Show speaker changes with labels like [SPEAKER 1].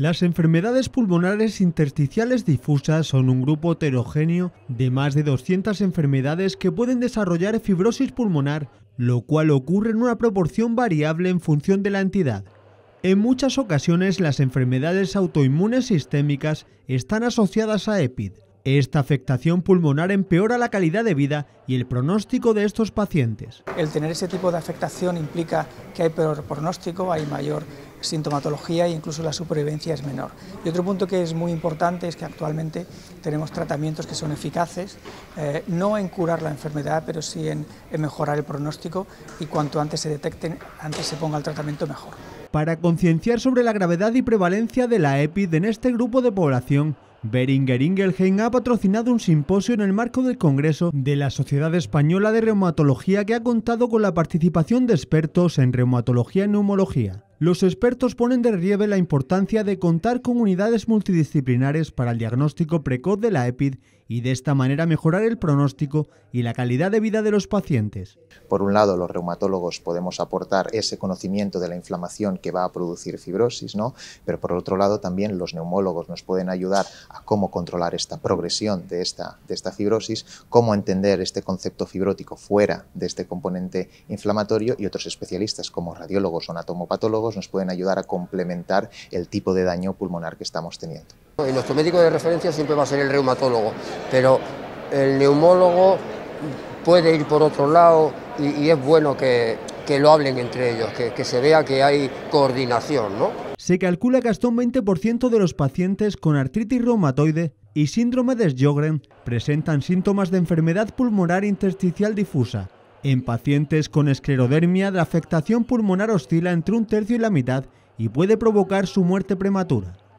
[SPEAKER 1] Las enfermedades pulmonares intersticiales difusas son un grupo heterogéneo de más de 200 enfermedades que pueden desarrollar fibrosis pulmonar, lo cual ocurre en una proporción variable en función de la entidad. En muchas ocasiones las enfermedades autoinmunes sistémicas están asociadas a EPID, esta afectación pulmonar empeora la calidad de vida y el pronóstico de estos pacientes.
[SPEAKER 2] El tener ese tipo de afectación implica que hay peor pronóstico, hay mayor sintomatología e incluso la supervivencia es menor. Y otro punto que es muy importante es que actualmente tenemos tratamientos que son eficaces, eh, no en curar la enfermedad, pero sí en, en mejorar el pronóstico y cuanto antes se detecten, antes se ponga el tratamiento mejor.
[SPEAKER 1] Para concienciar sobre la gravedad y prevalencia de la EPID en este grupo de población, Beringer Ingelheim ha patrocinado un simposio en el marco del Congreso de la Sociedad Española de Reumatología que ha contado con la participación de expertos en reumatología y neumología. Los expertos ponen de relieve la importancia de contar con unidades multidisciplinares para el diagnóstico precoz de la EPID y de esta manera mejorar el pronóstico y la calidad de vida de los pacientes.
[SPEAKER 3] Por un lado, los reumatólogos podemos aportar ese conocimiento de la inflamación que va a producir fibrosis, ¿no? pero por otro lado también los neumólogos nos pueden ayudar a cómo controlar esta progresión de esta, de esta fibrosis, cómo entender este concepto fibrótico fuera de este componente inflamatorio y otros especialistas como radiólogos o anatomopatólogos nos pueden ayudar a complementar el tipo de daño pulmonar que estamos teniendo.
[SPEAKER 4] Y nuestro médico de referencia siempre va a ser el reumatólogo, pero el neumólogo puede ir por otro lado y, es bueno que, lo hablen entre ellos, que, se vea que hay coordinación. Se
[SPEAKER 1] calcula que hasta un 20% de los pacientes con artritis reumatoide y síndrome de Sjogren presentan síntomas de enfermedad pulmonar intersticial difusa. En pacientes con esclerodermia, la afectación pulmonar oscila entre un tercio y la mitad y puede provocar su muerte prematura.